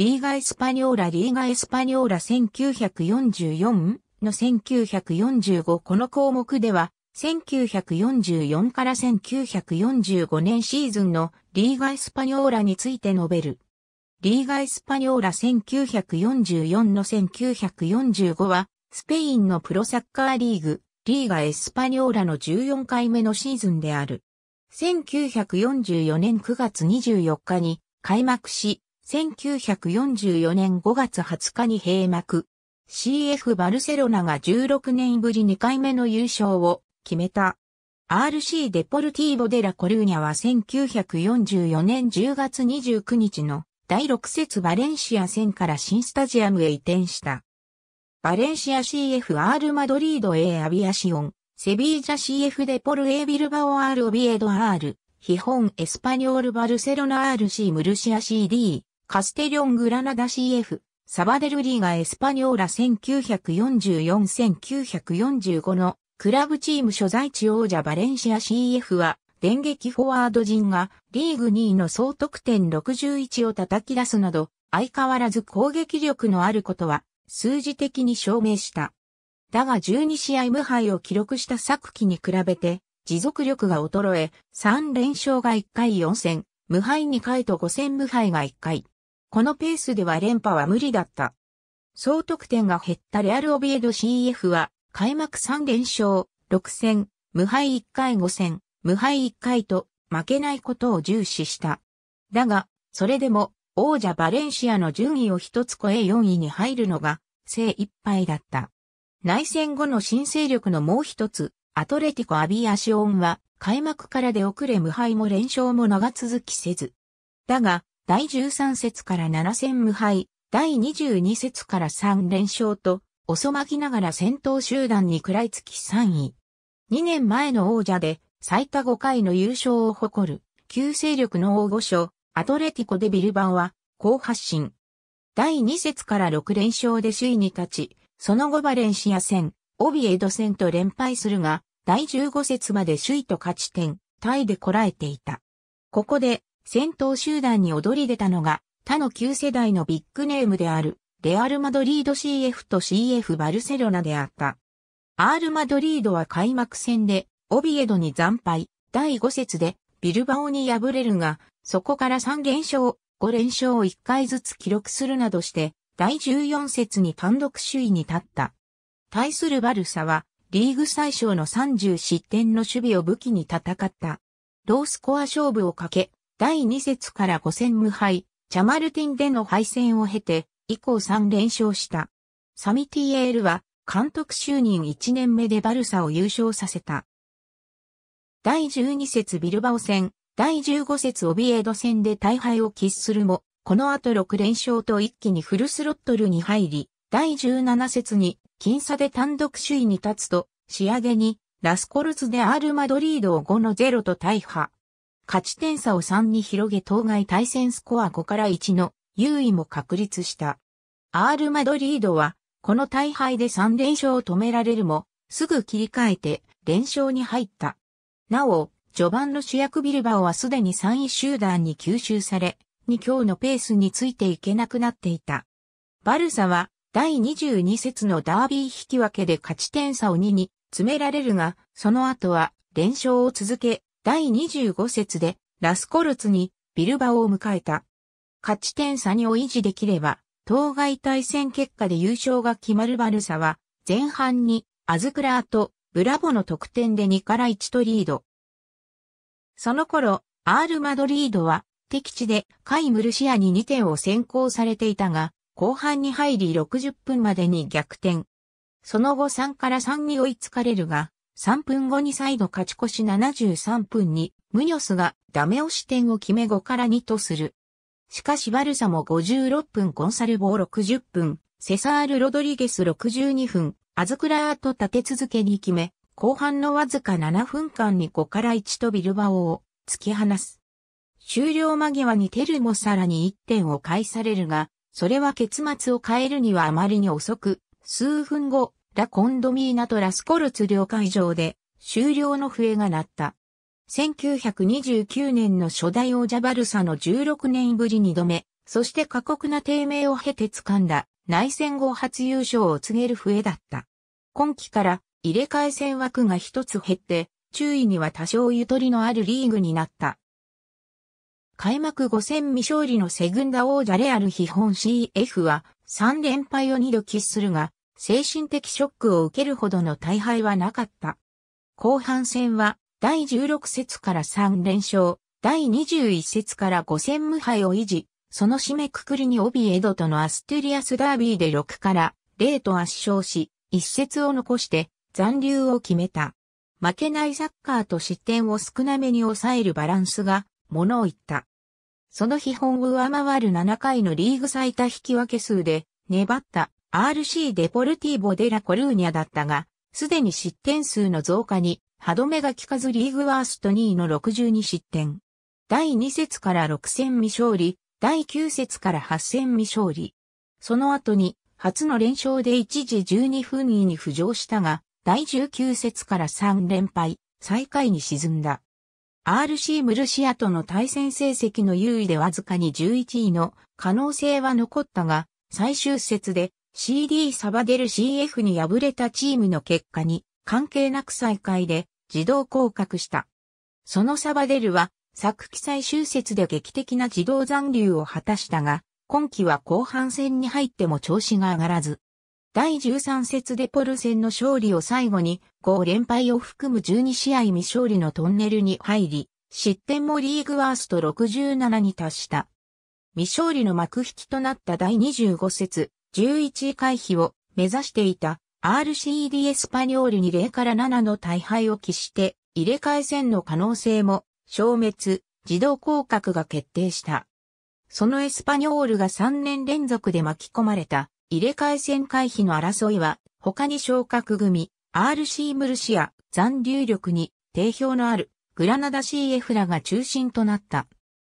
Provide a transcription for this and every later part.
リーガ・エスパニョーラリーガ・エスパニョーラ1944の1945この項目では1944から1945年シーズンのリーガ・エスパニョーラについて述べる。リーガ・エスパニョーラ1944の1945はスペインのプロサッカーリーグリーガ・エスパニョーラの14回目のシーズンである。1944年9月24日に開幕し、1944年5月20日に閉幕。CF バルセロナが16年ぶり2回目の優勝を決めた。RC デポルティーボ・デラ・コルーニャは1944年10月29日の第6節バレンシア戦から新スタジアムへ移転した。バレンシア CFR マドリード A アビアシオン、セビージャ CF デポル A ビルバオ R オビエド R、ホ本エスパニョールバルセロナ RC ムルシア CD、カステリョン・グラナダ CF、サバデルリーガ・エスパニョーラ1944-1945のクラブチーム所在地王者バレンシア CF は、電撃フォワード陣がリーグ2位の総得点61を叩き出すなど、相変わらず攻撃力のあることは数字的に証明した。だが12試合無敗を記録した昨季に比べて、持続力が衰え、3連勝が1回4戦、無敗2回と5戦無敗が1回。このペースでは連覇は無理だった。総得点が減ったレアル・オビエド CF は、開幕3連勝、6戦、無敗1回5戦、無敗1回と、負けないことを重視した。だが、それでも、王者バレンシアの順位を一つ超え4位に入るのが、精一杯だった。内戦後の新勢力のもう一つ、アトレティコ・アビアシオンは、開幕から出遅れ無敗も連勝も長続きせず。だが、第13節から7戦無敗、第22節から3連勝と、遅まきながら戦闘集団に食らいつき3位。2年前の王者で最多5回の優勝を誇る、旧勢力の大御所、アトレティコデ・ビルバンは、好発進。第2節から6連勝で首位に立ち、その後バレンシア戦、オビエド戦と連敗するが、第15節まで首位と勝ち点、タイでこらえていた。ここで、戦闘集団に躍り出たのが、他の旧世代のビッグネームである、レアル・マドリード CF と CF バルセロナであった。アール・マドリードは開幕戦で、オビエドに惨敗、第5節で、ビルバオに敗れるが、そこから3連勝、5連勝を1回ずつ記録するなどして、第14節に単独首位に立った。対するバルサは、リーグ最小の30失点の守備を武器に戦った。ロースコア勝負をかけ、第2節から5戦無敗、チャマルティンでの敗戦を経て、以降3連勝した。サミティエールは、監督就任1年目でバルサを優勝させた。第12節ビルバオ戦、第15節オビエード戦で大敗を喫するも、この後6連勝と一気にフルスロットルに入り、第17節に僅差で単独首位に立つと、仕上げにラスコルズでアールマドリードを5の0と大破。勝ち点差を3に広げ当該対戦スコア5から1の優位も確立した。アール・マドリードは、この大敗で3連勝を止められるも、すぐ切り替えて連勝に入った。なお、序盤の主役ビルバオはすでに3位集団に吸収され、2強のペースについていけなくなっていた。バルサは、第22節のダービー引き分けで勝ち点差を2に詰められるが、その後は連勝を続け、第25節でラスコルツにビルバオを迎えた。勝ち点差にを維持できれば、当該対戦結果で優勝が決まるバルサは、前半にアズクラーとブラボの得点で2から1とリード。その頃、アール・マドリードは敵地でカイ・ムルシアに2点を先行されていたが、後半に入り60分までに逆転。その後3から3に追いつかれるが、3分後に再度勝ち越し73分に、ムニョスがダメ押し点を決め5から2とする。しかしバルサも56分ゴンサルボー60分、セサール・ロドリゲス62分、アズクラーと立て続けに決め、後半のわずか7分間に5から1とビルバオを突き放す。終了間際にテルもさらに1点を返されるが、それは結末を変えるにはあまりに遅く、数分後、ラ・コンドミーナとラスコルツ領海上で終了の笛が鳴った。1929年の初代王者バルサの16年ぶり2度目、そして過酷な低迷を経て掴んだ内戦後初優勝を告げる笛だった。今季から入れ替え戦枠が一つ減って、注意には多少ゆとりのあるリーグになった。開幕5戦未勝利のセグンダ王者レアル基本 CF は3連敗を2度喫するが、精神的ショックを受けるほどの大敗はなかった。後半戦は、第16節から3連勝、第21節から5戦無敗を維持、その締めくくりにオビエドとのアストゥリアスダービーで6から0と圧勝し、1節を残して残留を決めた。負けないサッカーと失点を少なめに抑えるバランスが、物を言った。その基本を上回る7回のリーグ最多引き分け数で、粘った RC デポルティーボデラ・コルーニャだったが、すでに失点数の増加に歯止めが効かずリーグワースト2位の62失点。第2節から6戦未勝利、第9節から8戦未勝利。その後に初の連勝で一時12分位に浮上したが、第19節から3連敗、最下位に沈んだ。RC ムルシアとの対戦成績の優位でわずかに11位の可能性は残ったが、最終節で CD サバデル CF に敗れたチームの結果に関係なく再開で自動降格した。そのサバデルは、昨季最終節で劇的な自動残留を果たしたが、今季は後半戦に入っても調子が上がらず。第13節でポル戦の勝利を最後に、5連敗を含む12試合未勝利のトンネルに入り、失点もリーグワースト67に達した。未勝利の幕引きとなった第25節、11位回避を目指していた RCD エスパニョールに0から7の大敗を喫して入れ替え戦の可能性も消滅、自動降格が決定した。そのエスパニョールが3年連続で巻き込まれた入れ替え戦回避の争いは他に昇格組 RC ムルシア残留力に定評のあるグラナダ CF らが中心となった。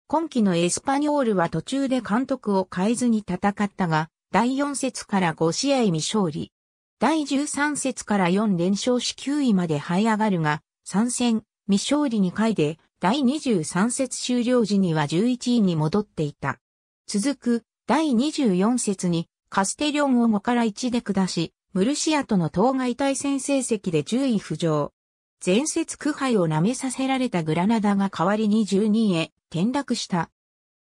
今季のエスパニョールは途中で監督を変えずに戦ったが、第4節から5試合未勝利。第13節から4連勝し9位まで這い上がるが、3戦未勝利2回で、第23節終了時には11位に戻っていた。続く、第24節に、カステリョンを5から1で下し、ムルシアとの当該対戦成績で10位浮上。前節苦敗を舐めさせられたグラナダが代わりに12位へ転落した。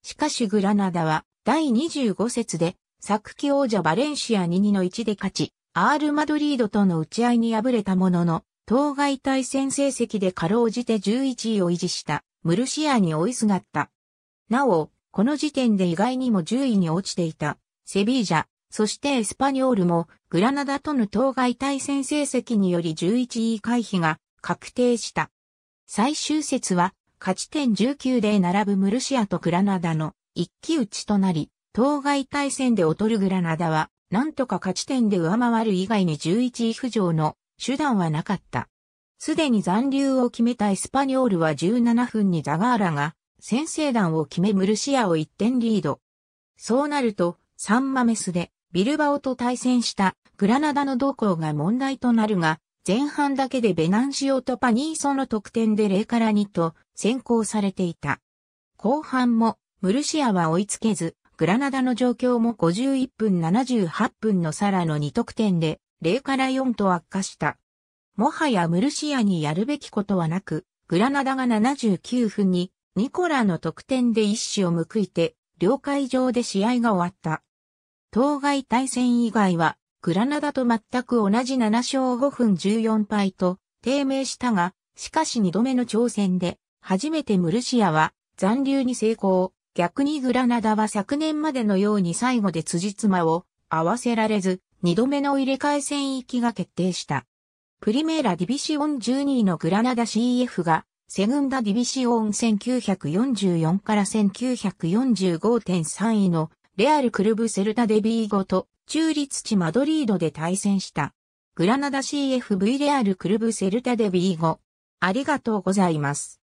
しかしグラナダは第25節で昨季王者バレンシア2-2 1で勝ち、アール・マドリードとの打ち合いに敗れたものの、当該対戦成績でかろうじて11位を維持したムルシアに追いすがった。なお、この時点で意外にも10位に落ちていたセビージャ、そしてエスパニオールもグラナダとの当該対戦成績により11位回避が確定した。最終節は勝ち点19で並ぶムルシアとグラナダの一騎打ちとなり、当該対戦で劣るグラナダは、なんとか勝ち点で上回る以外に11位浮上の手段はなかった。すでに残留を決めたエスパニョールは17分にザガーラが先制弾を決めムルシアを1点リード。そうなると、サンマメスでビルバオと対戦したグラナダの動向が問題となるが、前半だけでベナンシオとパニーソの得点で0から2と先行されていた。後半もムルシアは追いつけず、グラナダの状況も51分78分のサラの2得点で0から4と悪化した。もはやムルシアにやるべきことはなく、グラナダが79分にニコラの得点で一死を報いて、両会場で試合が終わった。当該対戦以外は、グラナダと全く同じ7勝5分14敗と低迷したが、しかし2度目の挑戦で、初めてムルシアは残留に成功。逆にグラナダは昨年までのように最後で辻褄を合わせられず、二度目の入れ替え戦域が決定した。プリメーラディビシオン12位のグラナダ CF が、セグンダディビシオン1944から1945.3位のレアル・クルブ・セルタ・デビーゴと中立地マドリードで対戦した。グラナダ CFV レアル・クルブ・セルタ・デビーゴ。ありがとうございます。